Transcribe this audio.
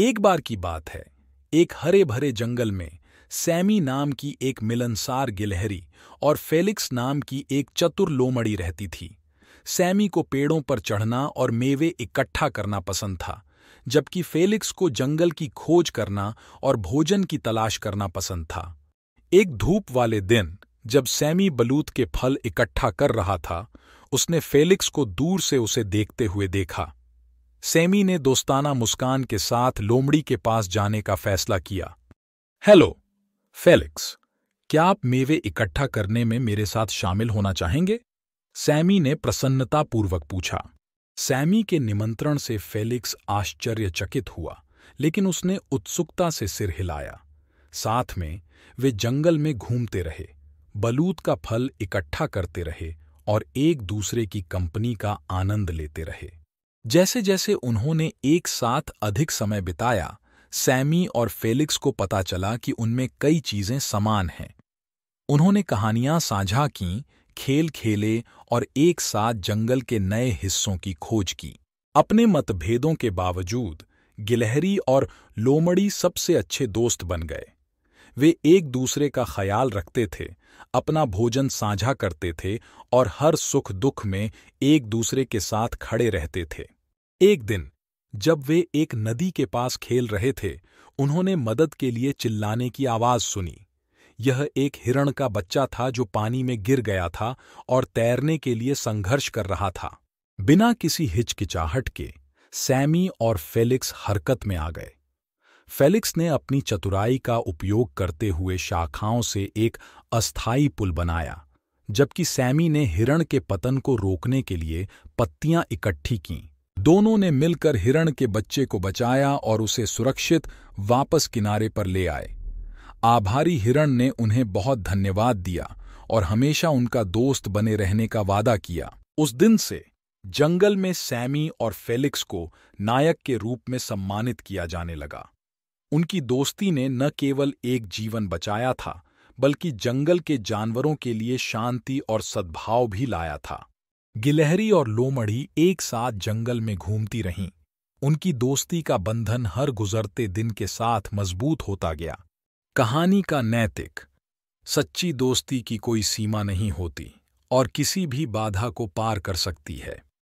एक बार की बात है एक हरे भरे जंगल में सैमी नाम की एक मिलनसार गिलहरी और फेलिक्स नाम की एक चतुर लोमड़ी रहती थी सैमी को पेड़ों पर चढ़ना और मेवे इकट्ठा करना पसंद था जबकि फेलिक्स को जंगल की खोज करना और भोजन की तलाश करना पसंद था एक धूप वाले दिन जब सैमी बलूत के फल इकट्ठा कर रहा था उसने फेलिक्स को दूर से उसे देखते हुए देखा सेमी ने दोस्ताना मुस्कान के साथ लोमड़ी के पास जाने का फैसला किया हेलो फेलिक्स क्या आप मेवे इकट्ठा करने में मेरे साथ शामिल होना चाहेंगे सैमी ने प्रसन्नतापूर्वक पूछा सैमी के निमंत्रण से फेलिक्स आश्चर्यचकित हुआ लेकिन उसने उत्सुकता से सिर हिलाया साथ में वे जंगल में घूमते रहे बलूत का फल इकट्ठा करते रहे और एक दूसरे की कंपनी का आनंद लेते रहे जैसे जैसे उन्होंने एक साथ अधिक समय बिताया सैमी और फेलिक्स को पता चला कि उनमें कई चीजें समान हैं उन्होंने कहानियां साझा कीं खेल खेले और एक साथ जंगल के नए हिस्सों की खोज की अपने मतभेदों के बावजूद गिलहरी और लोमड़ी सबसे अच्छे दोस्त बन गए वे एक दूसरे का ख्याल रखते थे अपना भोजन साझा करते थे और हर सुख दुख में एक दूसरे के साथ खड़े रहते थे एक दिन जब वे एक नदी के पास खेल रहे थे उन्होंने मदद के लिए चिल्लाने की आवाज़ सुनी यह एक हिरण का बच्चा था जो पानी में गिर गया था और तैरने के लिए संघर्ष कर रहा था बिना किसी हिचकिचाहट के सैमी और फेलिक्स हरकत में आ गए फेलिक्स ने अपनी चतुराई का उपयोग करते हुए शाखाओं से एक अस्थायी पुल बनाया जबकि सैमी ने हिरण के पतन को रोकने के लिए पत्तियां इकट्ठी कीं दोनों ने मिलकर हिरण के बच्चे को बचाया और उसे सुरक्षित वापस किनारे पर ले आए आभारी हिरण ने उन्हें बहुत धन्यवाद दिया और हमेशा उनका दोस्त बने रहने का वादा किया उस दिन से जंगल में सैमी और फेलिक्स को नायक के रूप में सम्मानित किया जाने लगा उनकी दोस्ती ने न केवल एक जीवन बचाया था बल्कि जंगल के जानवरों के लिए शांति और सद्भाव भी लाया था गिलहरी और लोमड़ी एक साथ जंगल में घूमती रहीं उनकी दोस्ती का बंधन हर गुजरते दिन के साथ मजबूत होता गया कहानी का नैतिक सच्ची दोस्ती की कोई सीमा नहीं होती और किसी भी बाधा को पार कर सकती है